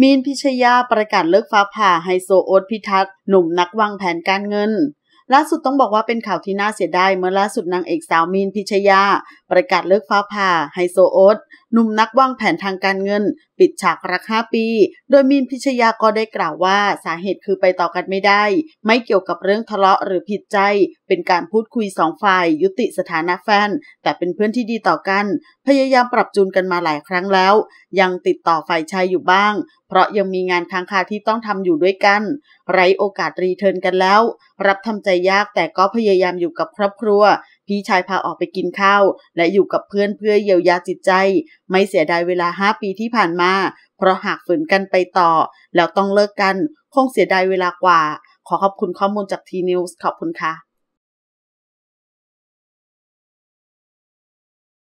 มีนพิชยาประกาศเลิกฟ้าผ่าไฮโซโอ๊ตพิทักษ์หนุ่มนักวางแผนการเงินล่าสุดต้องบอกว่าเป็นข่าวที่น่าเสียดายเมื่อล่าสุดนางเอกสาวมีนพิชยาประกาศเลิกฟ้าผ่าไฮโซโอ๊ตหนุ่มนักวางแผนทางการเงิน ปิดฉากรักห้าปี โดยมีนพิชยา ก็ได้กล่าวว่าสาเหตุคือไปต่อกันไม่ได้ ไม่เกี่ยวกับเรื่องทะเลาะหรือผิดใจ เป็นการพูดคุยสองฝ่ายยุติสถานะแฟน แต่เป็นเพื่อนที่ดีต่อกัน พยายามปรับจูนกันมาหลายครั้งแล้ว ยังติดต่อฝ่ายชายอยู่บ้าง เพราะยังมีงานค้างคาที่ต้องทำอยู่ด้วยกัน ไรโอกาสรีเทิร์นกันแล้วรับทำใจยากแต่ก็พยายามอยู่กับครอบครัวพี่ชายพาออกไปกินข้าว และอยู่กับเพื่อนเพื่อเยียวยาจิตใจ ไม่เสียดายเวลาห้าปีที่ผ่านมา เพราะหากฝืนกันไปต่อ แล้วต้องเลิกกัน คงเสียดายเวลากว่า ขอขอบคุณข้อมูลจากทีนิวส์ขอบคุณค่ะ